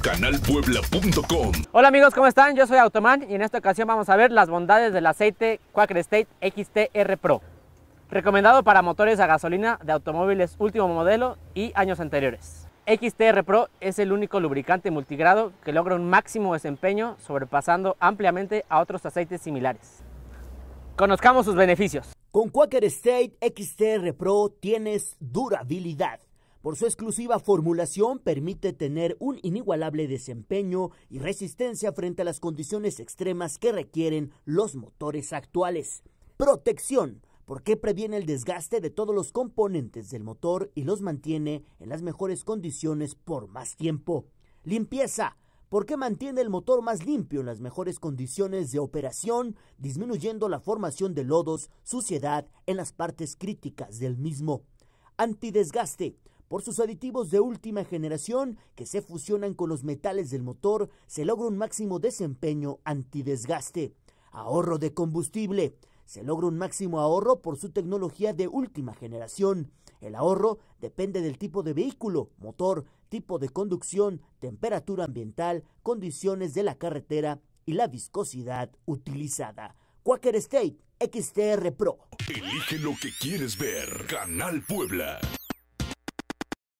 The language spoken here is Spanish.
canalpuebla.com. Hola amigos, ¿cómo están? Yo soy Automan y en esta ocasión vamos a ver las bondades del aceite Quaker State XTR Pro. Recomendado para motores a gasolina de automóviles último modelo y años anteriores. XTR Pro es el único lubricante multigrado que logra un máximo desempeño sobrepasando ampliamente a otros aceites similares. Conozcamos sus beneficios. Con Quaker State XTR Pro tienes durabilidad por su exclusiva formulación permite tener un inigualable desempeño y resistencia frente a las condiciones extremas que requieren los motores actuales. Protección, porque previene el desgaste de todos los componentes del motor y los mantiene en las mejores condiciones por más tiempo. Limpieza, porque mantiene el motor más limpio en las mejores condiciones de operación, disminuyendo la formación de lodos, suciedad en las partes críticas del mismo. Antidesgaste, por sus aditivos de última generación que se fusionan con los metales del motor, se logra un máximo desempeño antidesgaste, ahorro de combustible, se logra un máximo ahorro por su tecnología de última generación. El ahorro depende del tipo de vehículo, motor, tipo de conducción, temperatura ambiental, condiciones de la carretera y la viscosidad utilizada. Quaker State XTR Pro. Elige lo que quieres ver. Canal Puebla.